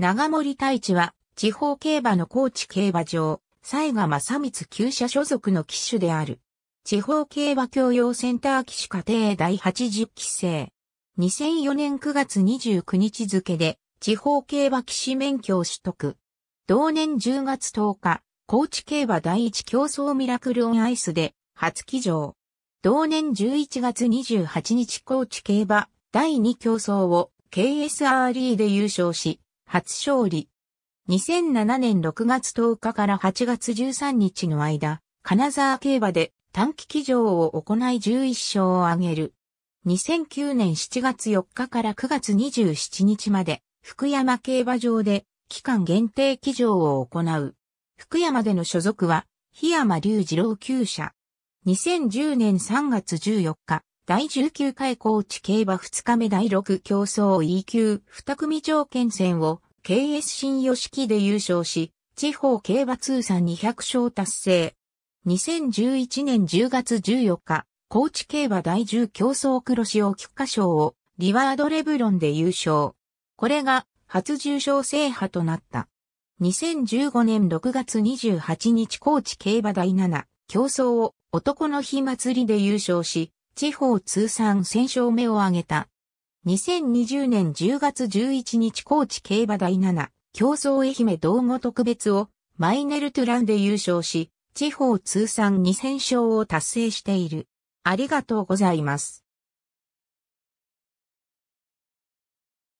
長森太一は、地方競馬の高知競馬場、西賀正光旧社所属の騎手である。地方競馬教養センター騎手課程第80期生。2004年9月29日付で、地方競馬騎士免許を取得。同年10月10日、高知競馬第一競争ミラクルオンアイスで、初騎乗。同年11月28日高知競馬第2競争を KSRE で優勝し、初勝利。2007年6月10日から8月13日の間、金沢競馬で短期騎乗を行い11勝を挙げる。2009年7月4日から9月27日まで、福山競馬場で期間限定騎乗を行う。福山での所属は、檜山隆二郎厩舎。2010年3月14日、第19回高知競馬2日目第6競争 E 級2組条件戦を KS 新予式で優勝し、地方競馬通算200勝達成。2011年10月14日、高知競馬第10競争黒潮菊花賞をリワードレブロンで優勝。これが初重賞制覇となった。2015年6月28日高知競馬第7競争を男の日祭りで優勝し、地方通算1000勝目を挙げた。2020年10月11日高知競馬第7、競争愛媛道後特別をマイネルトゥランで優勝し、地方通算2000勝を達成している。ありがとうございます。